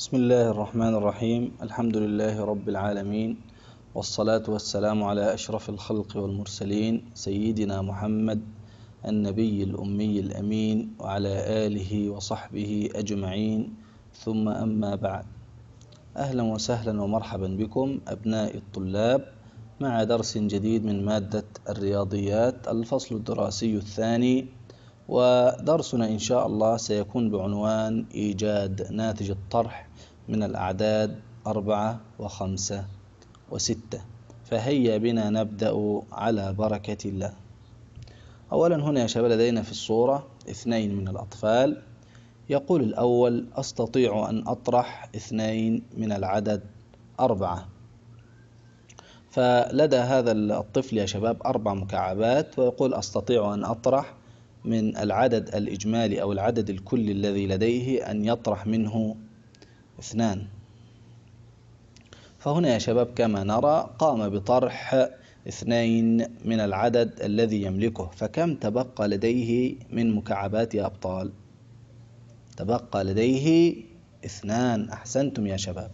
بسم الله الرحمن الرحيم الحمد لله رب العالمين والصلاة والسلام على أشرف الخلق والمرسلين سيدنا محمد النبي الأمي الأمين وعلى آله وصحبه أجمعين ثم أما بعد أهلا وسهلا ومرحبا بكم أبناء الطلاب مع درس جديد من مادة الرياضيات الفصل الدراسي الثاني ودرسنا إن شاء الله سيكون بعنوان إيجاد ناتج الطرح من الأعداد أربعة وخمسة وستة فهيا بنا نبدأ على بركة الله أولا هنا يا شباب لدينا في الصورة اثنين من الأطفال يقول الأول أستطيع أن أطرح اثنين من العدد أربعة فلدى هذا الطفل يا شباب أربع مكعبات ويقول أستطيع أن أطرح من العدد الإجمالي أو العدد الكلي الذي لديه أن يطرح منه اثنان فهنا يا شباب كما نرى قام بطرح اثنين من العدد الذي يملكه فكم تبقى لديه من مكعبات يا أبطال تبقى لديه اثنان أحسنتم يا شباب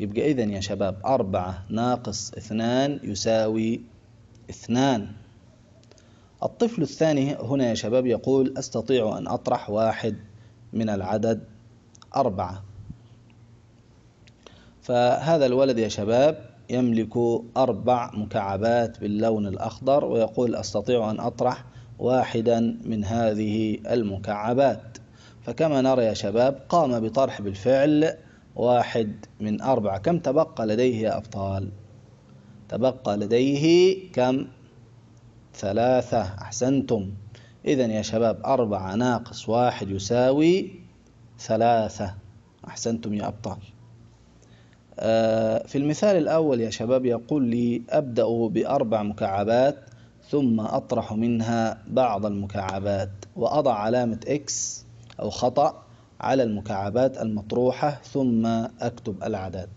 يبقى إذن يا شباب أربعة ناقص اثنان يساوي اثنان الطفل الثاني هنا يا شباب يقول أستطيع أن أطرح واحد من العدد أربعة فهذا الولد يا شباب يملك أربع مكعبات باللون الأخضر ويقول أستطيع أن أطرح واحدا من هذه المكعبات فكما نرى يا شباب قام بطرح بالفعل واحد من أربعة كم تبقى لديه يا أبطال؟ تبقى لديه كم ثلاثة أحسنتم إذا يا شباب أربعة ناقص واحد يساوي ثلاثة أحسنتم يا أبطال آه، في المثال الأول يا شباب يقول لي أبدأ بأربع مكعبات ثم أطرح منها بعض المكعبات وأضع علامة إكس أو خطأ على المكعبات المطروحة ثم أكتب العدد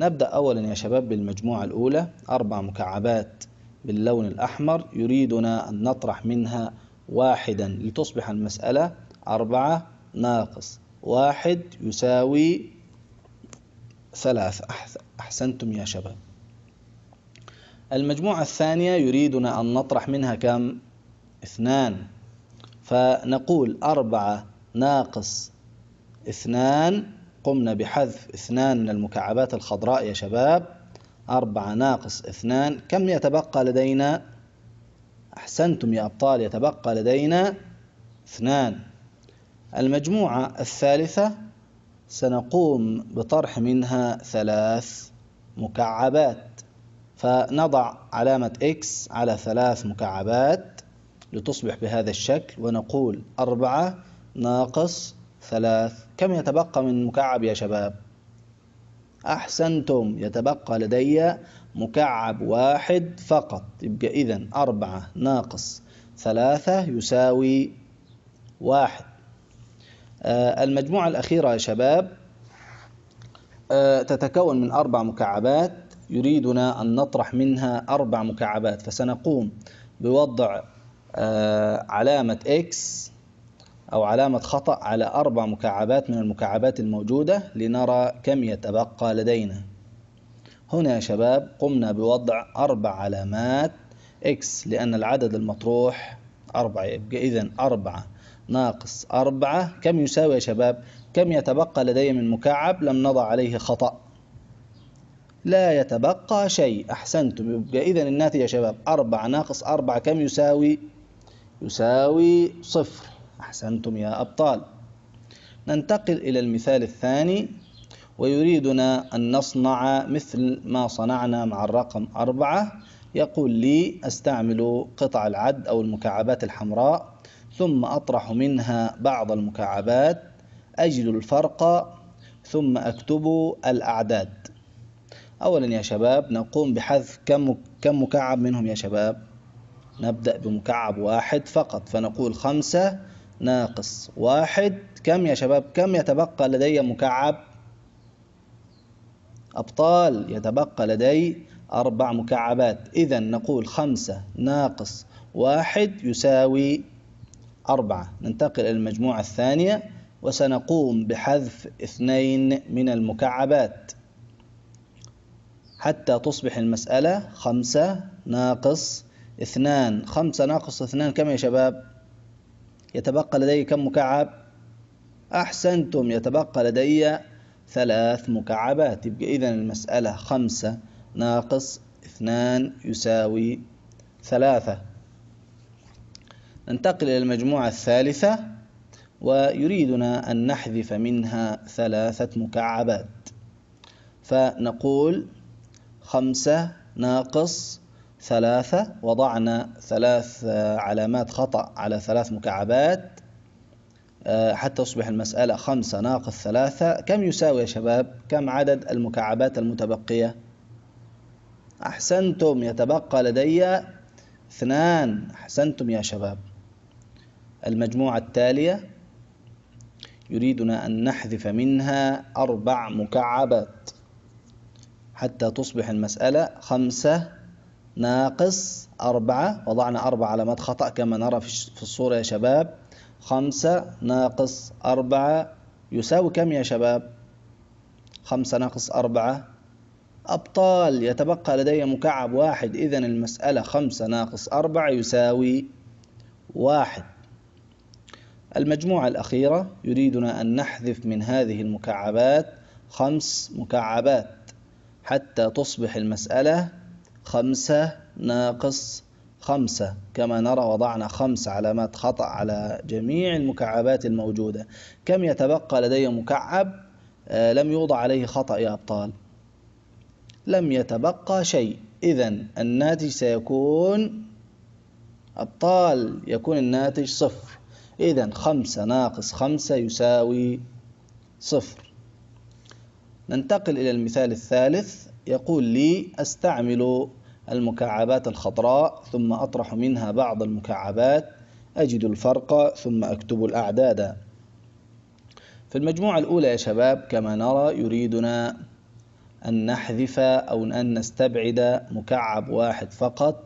نبدأ أولا يا شباب بالمجموعة الأولى أربع مكعبات باللون الأحمر يريدنا أن نطرح منها واحدا لتصبح المسألة أربعة ناقص واحد يساوي ثلاثة أحسنتم يا شباب المجموعة الثانية يريدنا أن نطرح منها كم؟ اثنان فنقول أربعة ناقص اثنان قمنا بحذف اثنان من المكعبات الخضراء يا شباب أربعة ناقص اثنان كم يتبقى لدينا أحسنتم يا أبطال يتبقى لدينا اثنان المجموعة الثالثة سنقوم بطرح منها ثلاث مكعبات فنضع علامة X على ثلاث مكعبات لتصبح بهذا الشكل ونقول أربعة ناقص ثلاث كم يتبقى من مكعب يا شباب؟ أحسنتم يتبقى لدي مكعب واحد فقط يبقى إذا أربعة ناقص ثلاثة يساوي واحد آه المجموعة الأخيرة يا شباب آه تتكون من أربع مكعبات يريدنا أن نطرح منها أربع مكعبات فسنقوم بوضع آه علامة X أو علامة خطأ على أربع مكعبات من المكعبات الموجودة لنرى كم يتبقى لدينا هنا يا شباب قمنا بوضع أربع علامات X لأن العدد المطروح أربعة يبقى إذا أربعة ناقص أربعة كم يساوي يا شباب كم يتبقى لدي من مكعب لم نضع عليه خطأ لا يتبقى شيء أحسنتم يبقى إذا الناتج يا شباب أربعة ناقص أربعة كم يساوي يساوي صفر أحسنتم يا أبطال ننتقل إلى المثال الثاني ويريدنا أن نصنع مثل ما صنعنا مع الرقم أربعة يقول لي استعمل قطع العد أو المكعبات الحمراء ثم أطرح منها بعض المكعبات أجد الفرق ثم أكتب الأعداد أولا يا شباب نقوم بحذف كم كم مكعب منهم يا شباب نبدأ بمكعب واحد فقط فنقول خمسة ناقص واحد كم يا شباب كم يتبقى لدي مكعب أبطال يتبقى لدي أربع مكعبات إذا نقول خمسة ناقص واحد يساوي أربعة ننتقل إلى المجموعة الثانية وسنقوم بحذف اثنين من المكعبات حتى تصبح المسألة خمسة ناقص اثنان خمسة ناقص اثنان كم يا شباب؟ يتبقى لدي كم مكعب أحسنتم يتبقى لدي ثلاث مكعبات يبقى إذا المسألة خمسة ناقص اثنان يساوي ثلاثة ننتقل إلى المجموعة الثالثة ويريدنا أن نحذف منها ثلاثة مكعبات فنقول خمسة ناقص ثلاثة وضعنا ثلاث آه، علامات خطأ على ثلاث مكعبات آه، حتى تصبح المسألة خمسة ناقص ثلاثة كم يساوي يا شباب كم عدد المكعبات المتبقية أحسنتم يتبقى لدي اثنان أحسنتم يا شباب المجموعة التالية يريدنا أن نحذف منها أربع مكعبات حتى تصبح المسألة خمسة ناقص أربعة وضعنا أربع علامات خطأ كما نرى في الصورة يا شباب خمسة ناقص أربعة يساوي كم يا شباب خمسة ناقص أربعة أبطال يتبقى لدي مكعب واحد إذا المسألة خمسة ناقص أربعة يساوي واحد المجموعة الأخيرة يريدنا أن نحذف من هذه المكعبات خمس مكعبات حتى تصبح المسألة خمسة ناقص خمسة كما نرى وضعنا خمس علامات خطأ على جميع المكعبات الموجودة كم يتبقى لدي مكعب آه، لم يوضع عليه خطأ يا أبطال لم يتبقى شيء إذا الناتج سيكون أبطال يكون الناتج صفر إذا خمسة ناقص خمسة يساوي صفر ننتقل إلى المثال الثالث يقول لي أستعمل المكعبات الخضراء ثم أطرح منها بعض المكعبات أجد الفرق ثم أكتب الأعداد في المجموعة الأولى يا شباب كما نرى يريدنا أن نحذف أو أن نستبعد مكعب واحد فقط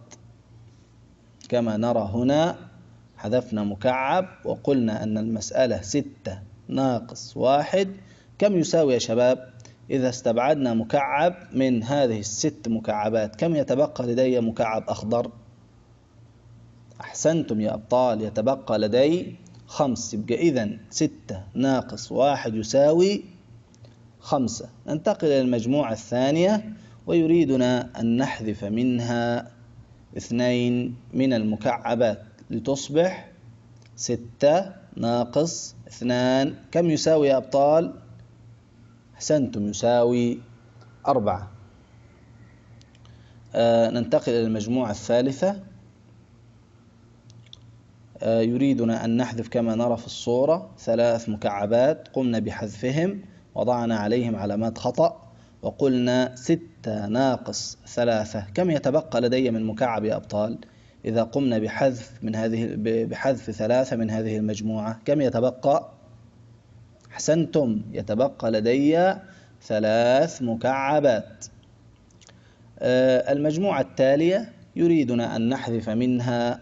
كما نرى هنا حذفنا مكعب وقلنا أن المسألة ستة ناقص واحد كم يساوي يا شباب إذا استبعدنا مكعب من هذه الست مكعبات كم يتبقى لدي مكعب أخضر؟ أحسنتم يا أبطال يتبقى لدي خمس يبقى إذا ستة ناقص واحد يساوي خمسة ننتقل إلى المجموعة الثانية ويريدنا أن نحذف منها اثنين من المكعبات لتصبح ستة ناقص اثنان كم يساوي يا أبطال؟ أحسنتم يساوي أربعة آه ننتقل إلى المجموعة الثالثة آه يريدنا أن نحذف كما نرى في الصورة ثلاث مكعبات قمنا بحذفهم وضعنا عليهم علامات خطأ وقلنا ستة ناقص ثلاثة كم يتبقى لدي من مكعب يا أبطال إذا قمنا بحذف من هذه بحذف ثلاثة من هذه المجموعة كم يتبقى أحسنتم يتبقى لدي ثلاث مكعبات آه، المجموعة التالية يريدنا أن نحذف منها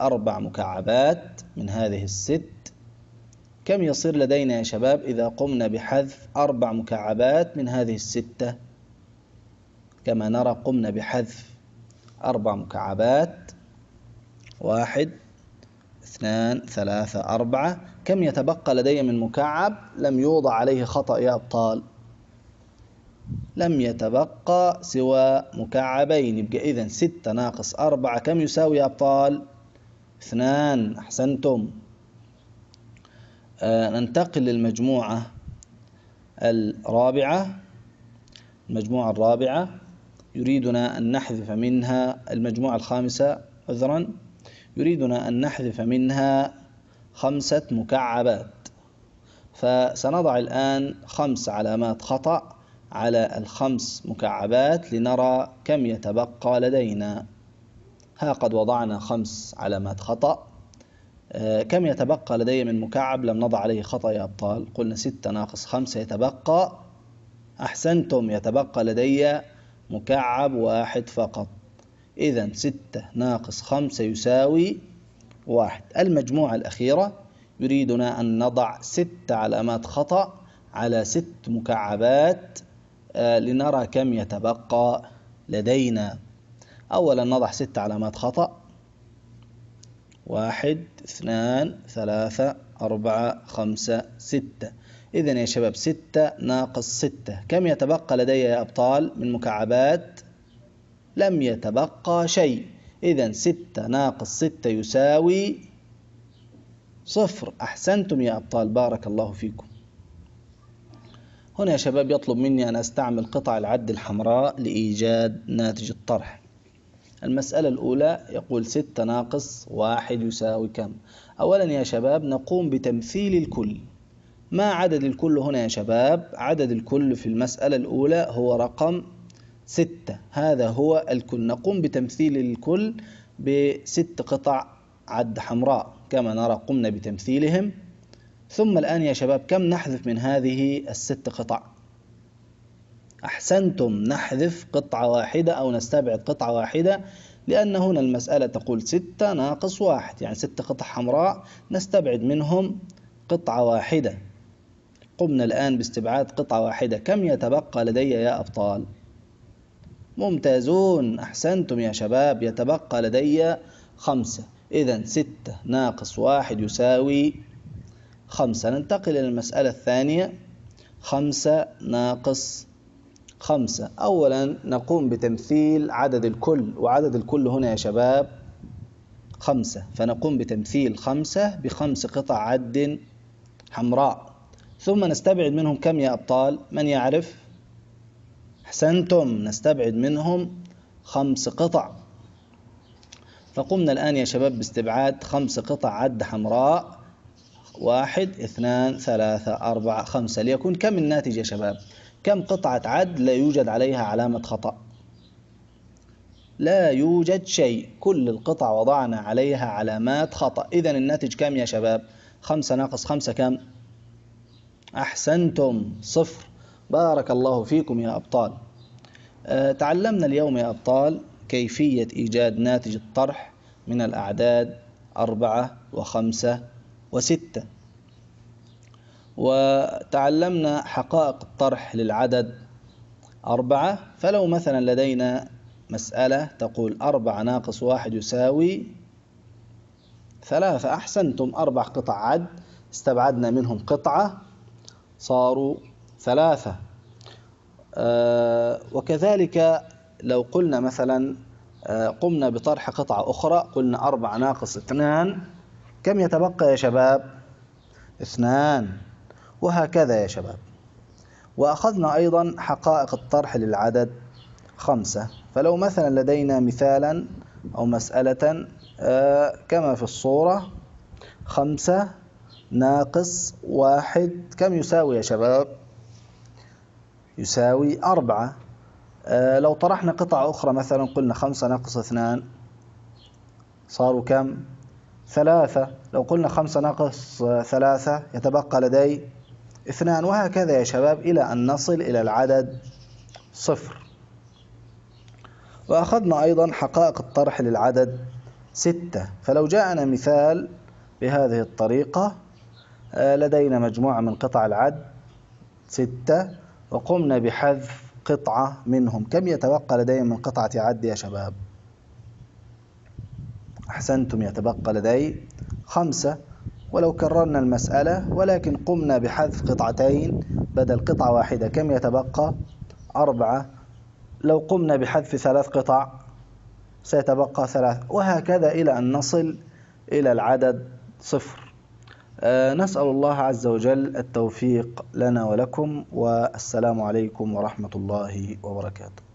أربع مكعبات من هذه الست كم يصير لدينا يا شباب إذا قمنا بحذف أربع مكعبات من هذه الستة كما نرى قمنا بحذف أربع مكعبات واحد اثنان ثلاثة أربعة كم يتبقى لدي من مكعب لم يوضع عليه خطأ يا أبطال لم يتبقى سوى مكعبين يبقى إذا ستة ناقص أربعة كم يساوي يا أبطال اثنان أحسنتم آه ننتقل للمجموعة الرابعة المجموعة الرابعة يريدنا أن نحذف منها المجموعة الخامسة عذرا يريدنا أن نحذف منها خمسة مكعبات فسنضع الآن خمس علامات خطأ على الخمس مكعبات لنرى كم يتبقى لدينا ها قد وضعنا خمس علامات خطأ آه، كم يتبقى لدي من مكعب لم نضع عليه خطأ يا أبطال قلنا ستة ناقص خمسة يتبقى أحسنتم يتبقى لدي مكعب واحد فقط إذا ستة ناقص خمسة يساوي واحد المجموعة الأخيرة يريدنا أن نضع ست علامات خطأ على ست مكعبات آه، لنرى كم يتبقى لدينا أولا نضع ست علامات خطأ واحد اثنان ثلاثة أربعة خمسة ستة إذا يا شباب ستة ناقص ستة كم يتبقى لدي يا أبطال من مكعبات لم يتبقى شيء إذا ستة ناقص ستة يساوي صفر أحسنتم يا أبطال بارك الله فيكم هنا يا شباب يطلب مني أن أستعمل قطع العد الحمراء لإيجاد ناتج الطرح المسألة الأولى يقول ستة ناقص واحد يساوي كم أولا يا شباب نقوم بتمثيل الكل ما عدد الكل هنا يا شباب عدد الكل في المسألة الأولى هو رقم ستة هذا هو الكل نقوم بتمثيل الكل بست قطع عد حمراء كما نرى قمنا بتمثيلهم ثم الآن يا شباب كم نحذف من هذه الست قطع أحسنتم نحذف قطعة واحدة أو نستبعد قطعة واحدة لأن هنا المسألة تقول ستة ناقص واحد يعني ست قطع حمراء نستبعد منهم قطعة واحدة قمنا الآن باستبعاد قطعة واحدة كم يتبقى لدي يا أبطال؟ ممتازون أحسنتم يا شباب يتبقى لدي خمسة إذا ستة ناقص واحد يساوي خمسة ننتقل إلى المسألة الثانية خمسة ناقص خمسة أولا نقوم بتمثيل عدد الكل وعدد الكل هنا يا شباب خمسة فنقوم بتمثيل خمسة بخمس قطع عد حمراء ثم نستبعد منهم كم يا أبطال من يعرف أحسنتم نستبعد منهم خمس قطع فقمنا الآن يا شباب باستبعاد خمس قطع عد حمراء واحد اثنان ثلاثة أربعة خمسة ليكون كم الناتج يا شباب كم قطعة عد لا يوجد عليها علامة خطأ لا يوجد شيء كل القطع وضعنا عليها علامات خطأ إذا الناتج كم يا شباب خمسة ناقص خمسة كم أحسنتم صفر بارك الله فيكم يا أبطال آه، تعلمنا اليوم يا أبطال كيفية إيجاد ناتج الطرح من الأعداد أربعة وخمسة وستة وتعلمنا حقائق الطرح للعدد أربعة فلو مثلا لدينا مسألة تقول أربعة ناقص واحد يساوي ثلاثة أحسنتم أربع قطع عد استبعدنا منهم قطعة صاروا ثلاثة آه، وكذلك لو قلنا مثلا آه، قمنا بطرح قطعة أخرى قلنا أربعة ناقص اثنان كم يتبقى يا شباب اثنان وهكذا يا شباب وأخذنا أيضا حقائق الطرح للعدد خمسة فلو مثلا لدينا مثالا أو مسألة آه، كما في الصورة خمسة ناقص واحد كم يساوي يا شباب يساوي أربعة آه، لو طرحنا قطع أخرى مثلا قلنا خمسة ناقص اثنان صاروا كم؟ ثلاثة لو قلنا خمسة ناقص آه، ثلاثة يتبقى لدي اثنان وهكذا يا شباب إلى أن نصل إلى العدد صفر وأخذنا أيضا حقائق الطرح للعدد ستة فلو جاءنا مثال بهذه الطريقة آه، لدينا مجموعة من قطع العد ستة وقمنا بحذف قطعة منهم كم يتبقى لدي من قطعة عد يا شباب أحسنتم يتبقى لدي خمسة ولو كررنا المسألة ولكن قمنا بحذف قطعتين بدل قطعة واحدة كم يتبقى أربعة لو قمنا بحذف ثلاث قطع سيتبقى ثلاث وهكذا إلى أن نصل إلى العدد صفر آه، نسأل الله عز وجل التوفيق لنا ولكم والسلام عليكم ورحمة الله وبركاته